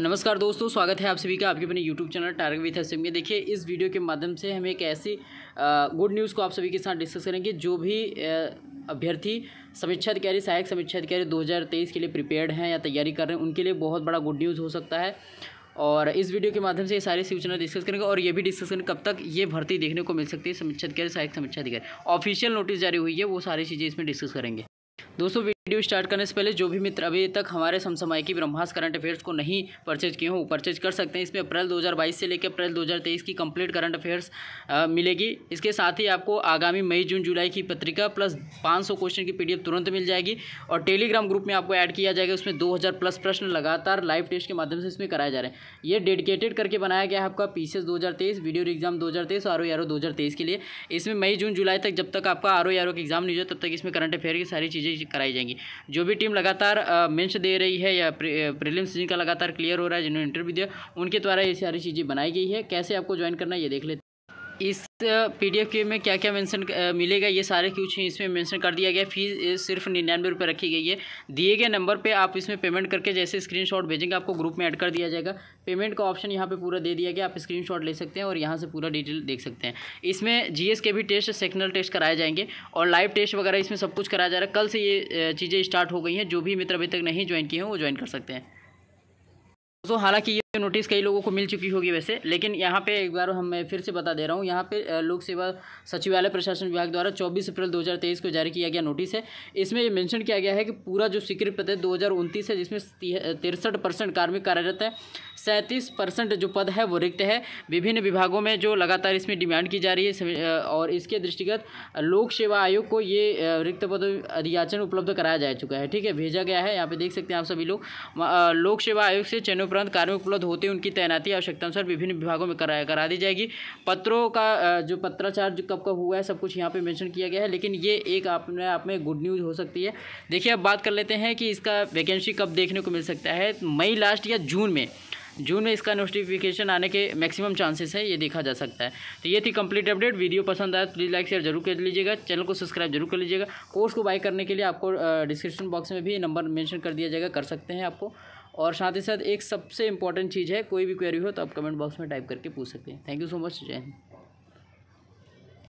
नमस्कार दोस्तों स्वागत है आप सभी का आपके अपने YouTube channel target with S में देखिए इस वीडियो के माध्यम से हम एक ऐसी गुड न्यूज़ को आप सभी के साथ डिस्कस करेंगे जो भी अभ्यर्थी समीक्षा अधिकारी सहायक समीक्षा अधिकारी 2023 के लिए प्रिपेयर्ड हैं या तैयारी कर रहे हैं उनके लिए बहुत बड़ा गुड न्यूज़ हो सकता है और इस वीडियो के माध्यम से ये सारी सूचना डिस्कस करेंगे और ये भी डिस्कस करेंगे कब तक ये भर्ती देखने को मिल सकती है समीक्षा अधिकारी सहायक समीक्षा अधिकारी ऑफिशियल नोटिस जारी हुई है वो सारी चीज़ें इसमें डिस्कस करेंगे दोस्तों वीडियो स्टार्ट करने से पहले जो भी मित्र अभी तक हमारे समसमाय की ब्रह्मास करंट अफेयर्स को नहीं परचेज किए हों परचेज कर सकते हैं इसमें अप्रैल 2022 से लेकर अप्रैल 2023 की कंप्लीट करंट अफेयर्स मिलेगी इसके साथ ही आपको आगामी मई जून जुलाई की पत्रिका प्लस 500 क्वेश्चन की पीडीएफ तुरंत मिल जाएगी और टेलीग्राम ग्रुप में आपको ऐड किया जाएगा उसमें दो प्लस प्रश्न लगातार लाइव टेस्ट के माध्यम से इसमें कराए जा रहे हैं ये डेडिकेटेड करके बनाया गया है आपका पी सी वीडियो एग्जाम दो और आर ओ दो के लिए इसमें मई जून जुलाई तक जब तक आपका आर ओ के एग्जाम नहीं हो तब तक इसमें करंट अफेयर की सारी चीज़ें कराई जाएंगी जो भी टीम लगातार मेंस दे रही है या प्रीलिम्स जिनका लगातार क्लियर हो रहा है जिन्होंने इंटरव्यू दिया उनके द्वारा ये सारी चीज़ें बनाई गई है कैसे आपको ज्वाइन करना है ये देख लेते इस पीडीएफ के में क्या क्या मेंशन मिलेगा ये सारे कुछ इसमें मेंशन कर दिया गया फीस सिर्फ निन्यानवे रुपये रखी गई है दिए गए नंबर पे आप इसमें पेमेंट करके जैसे स्क्रीनशॉट भेजेंगे आपको ग्रुप में ऐड कर दिया जाएगा पेमेंट का ऑप्शन यहाँ पे पूरा दे दिया गया आप स्क्रीनशॉट ले सकते हैं और यहाँ से पूरा डिटेल देख सकते हैं इसमें जी के भी टेस्ट सेक्शनल टेस्ट कराए जाएंगे और लाइव टेस्ट वगैरह इसमें सब कुछ कराया जा रहा है कल से ये चीज़ें स्टार्ट हो गई हैं जो भी मित्र अभी तक नहीं ज्वाइन किए हैं वो ज्वाइन कर सकते हैं दोस्तों हालाँकि ये की नोटिस कई लोगों को मिल चुकी होगी वैसे लेकिन यहाँ पे एक बार हम फिर से बता दे रहा हूँ यहाँ पे लोक सेवा सचिवालय प्रशासन विभाग द्वारा 24 अप्रैल 2023 को जारी किया गया नोटिस है इसमें ये मेंशन किया गया है कि पूरा जो स्वीकृत पद है दो है जिसमें तिरसठ परसेंट कार्मिक कार्यरत है सैंतीस परसेंट जो पद है वो रिक्त है विभिन्न विभागों में जो लगातार इसमें डिमांड की जा रही है और इसके दृष्टिगत लोक सेवा आयोग को ये रिक्त पद अधियाचन उपलब्ध कराया जा चुका है ठीक है भेजा गया है यहाँ पे देख सकते हैं आप सभी लोग लोक सेवा आयोग से चयनोपरांत कार्मिक उपलब्ध होते हैं उनकी तैनाती आवश्यकता अनुसार विभिन्न विभागों में करा करा दी जाएगी पत्रों का जो पत्राचार जो कब कब हुआ है सब कुछ यहाँ पर मैंशन किया गया है लेकिन ये एक आपने आप में गुड न्यूज़ हो सकती है देखिए अब बात कर लेते हैं कि इसका वैकेंसी कब देखने को मिल सकता है मई लास्ट या जून में जून में इसका नोटिफिकेशन आने के मैक्सिमम चांसेस है ये देखा जा सकता है तो ये थी कंप्लीट अपडेट वीडियो पसंद आया तो प्लीज़ लाइक शेयर जरूर कर लीजिएगा चैनल को सब्सक्राइब जरूर कर लीजिएगा कोर्स को बाय करने के लिए आपको डिस्क्रिप्शन बॉक्स में भी नंबर मेंशन कर दिया जाएगा कर सकते हैं आपको और साथ ही साथ एक सबसे इंपॉर्टेंट चीज़ है कोई भी क्वेरी हो तो आप कमेंट बॉक्स में टाइप करके पूछ सकते हैं थैंक यू सो मच जय हिंद